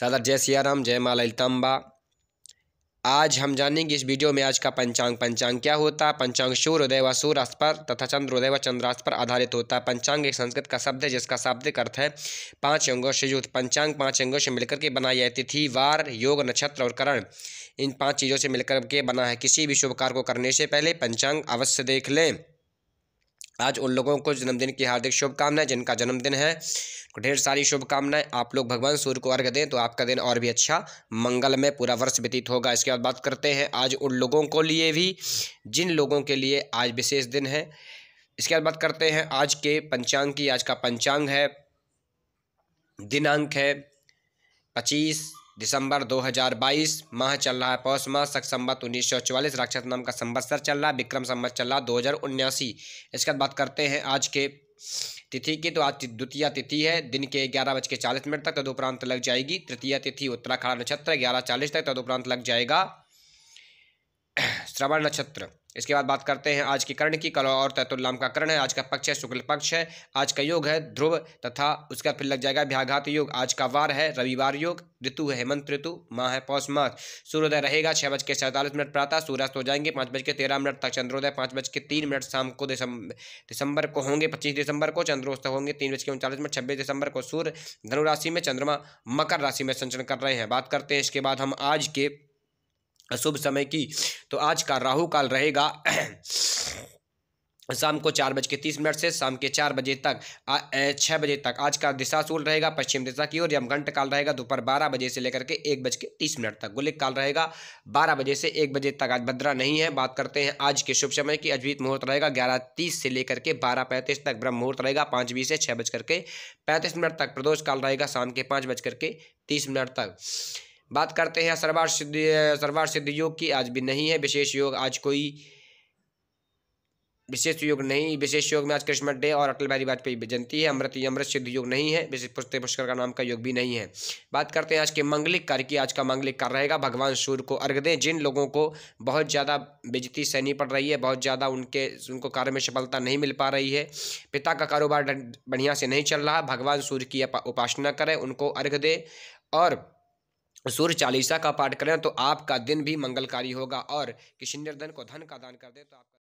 सादर जय सियाराम जय माला इल्ताम्बा आज हम जानेंगे इस वीडियो में आज का पंचांग पंचांग क्या होता है पंचांग सूर्योदय व सूर्यास्त पर तथा चंद्रोदय व चंद्रास्त पर आधारित होता है पंचांग एक संस्कृत का शब्द है जिसका शाब्दिक अर्थ है पांच अंगों से युक्त पंचांग पांच अंगों से मिलकर के बनाई जाए तिथि वार योग नक्षत्र और करण इन पांच चीज़ों से मिलकर के बना है किसी भी शुभ कार्य को करने से पहले पंचांग अवश्य देख लें आज उन लोगों को जन्मदिन की हार्दिक शुभकामनाएं जिनका जन्मदिन है ढेर सारी शुभकामनाएं आप लोग भगवान सूर्य को अर्घ दें तो आपका दिन और भी अच्छा मंगल में पूरा वर्ष व्यतीत होगा इसके बाद बात करते हैं आज उन लोगों को लिए भी जिन लोगों के लिए आज विशेष दिन है इसके बाद बात करते हैं आज के पंचांग की आज का पंचांग है दिनांक है पच्चीस दिसंबर 2022 माह चल रहा है पौष माह सख संबत उन्नीस सौ चौवालीस राक्षस नाम का संवत्सर चल रहा है विक्रम संबत चल रहा है दो हज़ार उन्यासी इसके बाद बात करते हैं आज के तिथि की तो आज द्वितीय तिथि है दिन के ग्यारह बज के चालीस मिनट तक तदुपरांत लग जाएगी तृतीय तिथि उत्तराखंड नक्षत्र ग्यारह चालीस तक तदुपरांत लग जाएगा श्रवण नक्षत्र इसके बाद बात करते हैं आज की कर्ण की कल और तैतुल्लाम का कर्ण है आज का पक्ष है शुक्ल पक्ष है आज का योग है ध्रुव तथा उसका फिर लग जाएगा व्याघात योग आज का वार है रविवार योग ऋतु है हेमंत ऋतु माह है पौष मास सूर्योदय रहेगा छः बज के सैंतालीस मिनट प्रातः सूर्यास्त हो जाएंगे पाँच बज के तेरह मिनट तक चंद्रोदय पाँच बज के तीन मिनट शाम को दिसंबर को होंगे पच्चीस दिसंबर को चंद्रोस्त होंगे तीन बज के उनचालीस मिनट छब्बीस दिसंबर को सूर्य धनुराशि में चंद्रमा मकर राशि में संचरण कर रहे हैं बात करते हैं इसके बाद हम आज के अशुभ समय की तो आज का राहु काल रहेगा शाम को चार बज के तीस मिनट से शाम के चार बजे तक छः बजे तक आज का दिशा सूल रहेगा पश्चिम दिशा की ओर यमघंट काल रहेगा दोपहर बारह बजे से लेकर के एक बज के तीस मिनट तक गुलिक काल रहेगा बारह बजे से एक बजे तक आज भद्रा नहीं है बात करते हैं आज के शुभ समय की अजवीत मुहूर्त रहेगा ग्यारह तीस से लेकर के बारह पैंतीस तक ब्रह्म मुहूर्त रहेगा पाँच बीस से छः बज करके पैंतीस मिनट तक प्रदोष काल रहेगा शाम के पाँच बज करके तीस मिनट तक बात करते हैं सर्वार सिद्ध सर्वार सिद्ध योग की आज भी नहीं है विशेष योग आज कोई विशेष योग नहीं विशेष योग में आज कृष्ण डे और अटल बिहारी वाजपेयी जयंती है अमृत अमृत सिद्ध योग नहीं है विशेष पुस्तक पुष्कर का नाम का योग भी नहीं है बात करते हैं आज के मंगलिक कार्य की आज का मंगलिक कार्य रहेगा भगवान सूर्य को अर्घ दें जिन लोगों को बहुत ज़्यादा बेजती सहनी पड़ रही है बहुत ज़्यादा उनके उनको कार्य में सफलता नहीं मिल पा रही है पिता का कारोबार बढ़िया से नहीं चल रहा भगवान सूर्य की उपासना करें उनको अर्घ दें और सूर्य चालीसा का पाठ करें तो आपका दिन भी मंगलकारी होगा और किसी निर्धन को धन का दान कर दें तो आपका